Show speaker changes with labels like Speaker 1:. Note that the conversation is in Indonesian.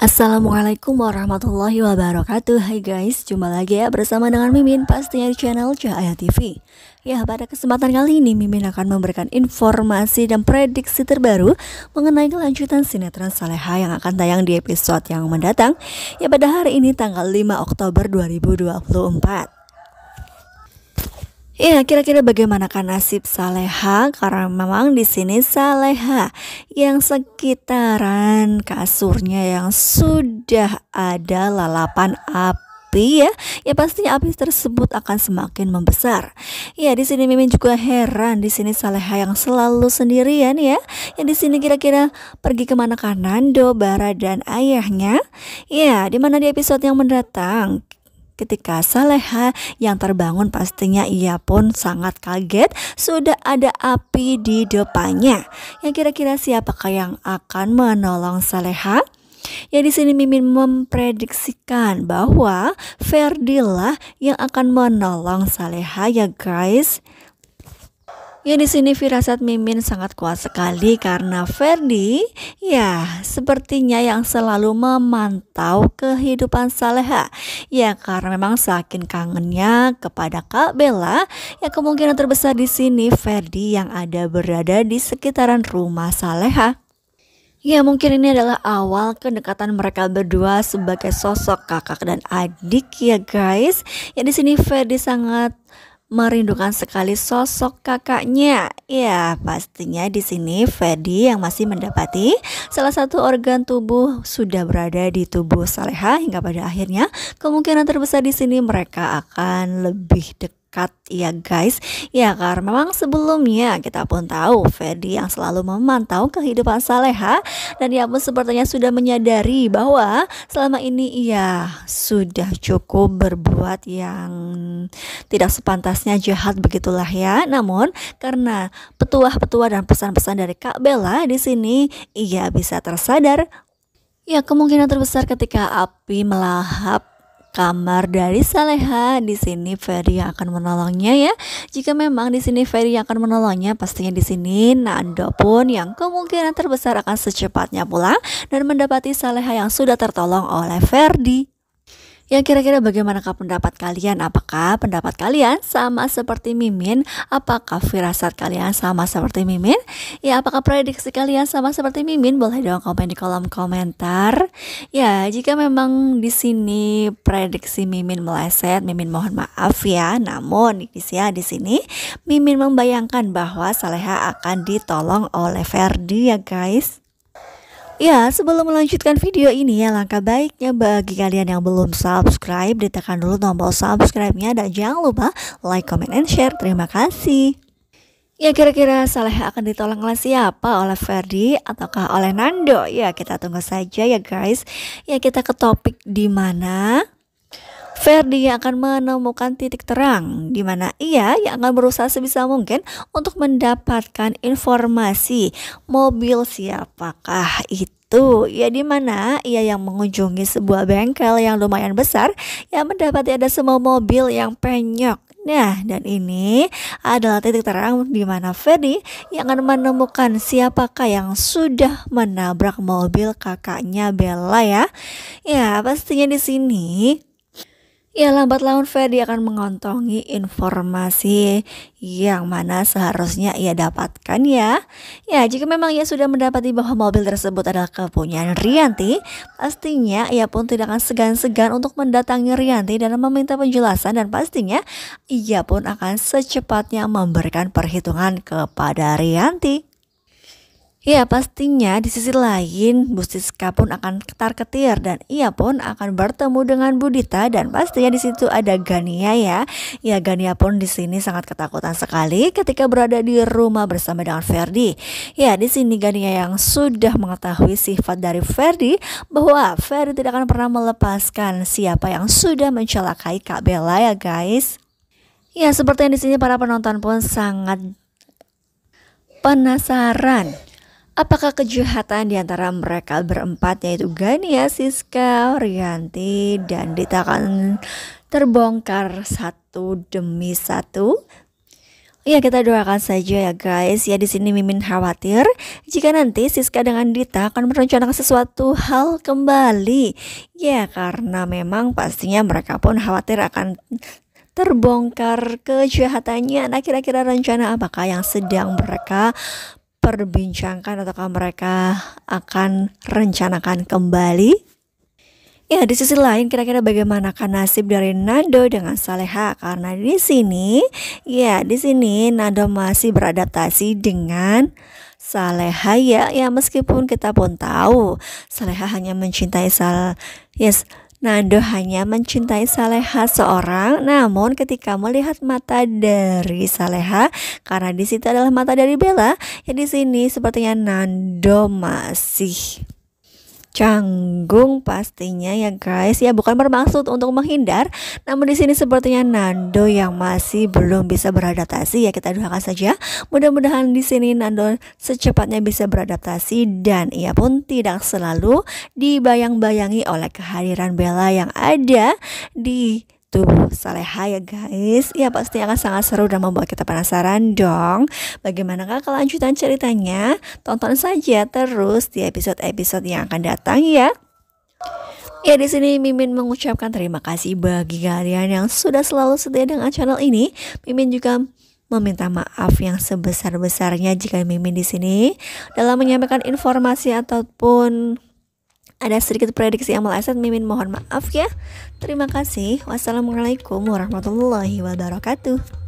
Speaker 1: Assalamualaikum warahmatullahi wabarakatuh Hai guys, jumpa lagi ya bersama dengan Mimin pastinya di channel Cahaya TV Ya, pada kesempatan kali ini Mimin akan memberikan informasi dan prediksi terbaru Mengenai kelanjutan sinetron Saleha yang akan tayang di episode yang mendatang Ya, pada hari ini tanggal 5 Oktober 2024 Iya, kira-kira bagaimanakah nasib Saleha? Karena memang di sini Saleha yang sekitaran kasurnya yang sudah ada lalapan api ya, ya pastinya api tersebut akan semakin membesar. Ya, di sini Mimin juga heran, di sini Saleha yang selalu sendirian ya. Ya di sini kira-kira pergi kemana kanan Nando, Bara dan ayahnya? Ya, di mana di episode yang mendatang Ketika Saleha yang terbangun pastinya ia pun sangat kaget sudah ada api di depannya. Yang kira-kira siapakah yang akan menolong Saleha? Ya di sini Mimin memprediksikan bahwa Ferdilah yang akan menolong Saleha ya guys. Ya di sini firasat Mimin sangat kuat sekali karena Ferdi ya sepertinya yang selalu memantau kehidupan Saleha. Ya karena memang saking kangennya kepada Kak Bella, ya kemungkinan terbesar di sini Ferdi yang ada berada di sekitaran rumah Saleha. Ya mungkin ini adalah awal kedekatan mereka berdua sebagai sosok kakak dan adik ya guys. Ya di sini Ferdi sangat merindukan sekali sosok kakaknya. Ya, pastinya di sini Fedi yang masih mendapati salah satu organ tubuh sudah berada di tubuh Saleha hingga pada akhirnya kemungkinan terbesar di sini mereka akan lebih dekat dekat ya guys Ya karena memang sebelumnya kita pun tahu Fedi yang selalu memantau kehidupan Saleha Dan ia ya, pun sepertinya sudah menyadari bahwa selama ini ia sudah cukup berbuat yang tidak sepantasnya jahat begitulah ya Namun karena petua-petua dan pesan-pesan dari Kak Bella di sini ia bisa tersadar Ya kemungkinan terbesar ketika api melahap kamar dari Saleha. Di sini Ferry yang akan menolongnya ya. Jika memang di sini Ferry yang akan menolongnya, pastinya di sini Nando pun yang kemungkinan terbesar akan secepatnya pulang dan mendapati Saleha yang sudah tertolong oleh Ferdi. Ya kira-kira bagaimanakah pendapat kalian? Apakah pendapat kalian sama seperti Mimin? Apakah firasat kalian sama seperti Mimin? Ya apakah prediksi kalian sama seperti Mimin? Boleh dong komen di kolom komentar. Ya jika memang di sini prediksi Mimin meleset, Mimin mohon maaf ya. Namun ya di sini Mimin membayangkan bahwa Saleha akan ditolong oleh Ferdi ya guys. Ya, sebelum melanjutkan video ini ya langkah baiknya bagi kalian yang belum subscribe Ditekan dulu tombol subscribe-nya dan jangan lupa like, comment, and share Terima kasih Ya kira-kira Saleh akan ditolong oleh siapa? Oleh Ferdi ataukah oleh Nando? Ya kita tunggu saja ya guys Ya kita ke topik di mana Ferdi yang akan menemukan titik terang di mana ia yang akan berusaha sebisa mungkin untuk mendapatkan informasi mobil siapakah itu Tuh, ya di mana ia yang mengunjungi sebuah bengkel yang lumayan besar yang mendapati ada semua mobil yang penyok Nah, dan ini adalah titik terang di mana Ferdi yang akan menemukan siapakah yang sudah menabrak mobil kakaknya Bella ya. Ya, pastinya di sini Ya lambat laun Fedi akan mengontongi informasi yang mana seharusnya ia dapatkan ya. Ya jika memang ia sudah mendapati bahwa mobil tersebut adalah kepunyaan Rianti, pastinya ia pun tidak akan segan-segan untuk mendatangi Rianti dan meminta penjelasan dan pastinya ia pun akan secepatnya memberikan perhitungan kepada Rianti. Ya pastinya di sisi lain Bu Siska pun akan ketar-ketir dan ia pun akan bertemu dengan Budita dan pastinya di situ ada Gania ya. Ya Gania pun di sini sangat ketakutan sekali ketika berada di rumah bersama dengan Ferdi. Ya di sini Gania yang sudah mengetahui sifat dari Ferdi bahwa Ferdi tidak akan pernah melepaskan siapa yang sudah mencelakai Kak Bella ya guys. Ya seperti yang di sini para penonton pun sangat penasaran Apakah kejahatan di antara mereka berempat yaitu Gania, Siska, Rianti, dan Dita akan terbongkar satu demi satu? Ya kita doakan saja ya guys. Ya di sini Mimin khawatir jika nanti Siska dengan Dita akan merencanakan sesuatu hal kembali. Ya karena memang pastinya mereka pun khawatir akan terbongkar kejahatannya. Nah kira-kira rencana apakah yang sedang mereka diperbincangkan ataukah mereka akan rencanakan kembali? Ya, di sisi lain kira-kira bagaimanakah nasib dari Nando dengan Saleha? Karena di sini, ya di sini Nando masih beradaptasi dengan Saleha ya. Ya meskipun kita pun tahu Saleha hanya mencintai Sal yes, Nando hanya mencintai Saleha seorang, namun ketika melihat mata dari Saleha, karena di situ adalah mata dari Bella, ya di sini sepertinya Nando masih canggung pastinya ya guys ya bukan bermaksud untuk menghindar namun di sini sepertinya Nando yang masih belum bisa beradaptasi ya kita doakan saja mudah-mudahan di sini Nando secepatnya bisa beradaptasi dan ia pun tidak selalu dibayang-bayangi oleh kehadiran Bella yang ada di itu saleha ya guys Ya pasti akan sangat seru dan membuat kita penasaran dong Bagaimanakah kelanjutan ceritanya? Tonton saja terus di episode-episode yang akan datang ya Ya di sini Mimin mengucapkan terima kasih bagi kalian yang sudah selalu setia dengan channel ini. Mimin juga meminta maaf yang sebesar-besarnya jika Mimin di sini dalam menyampaikan informasi ataupun ada sedikit prediksi yang aset mimin mohon maaf ya. Terima kasih. Wassalamualaikum warahmatullahi wabarakatuh.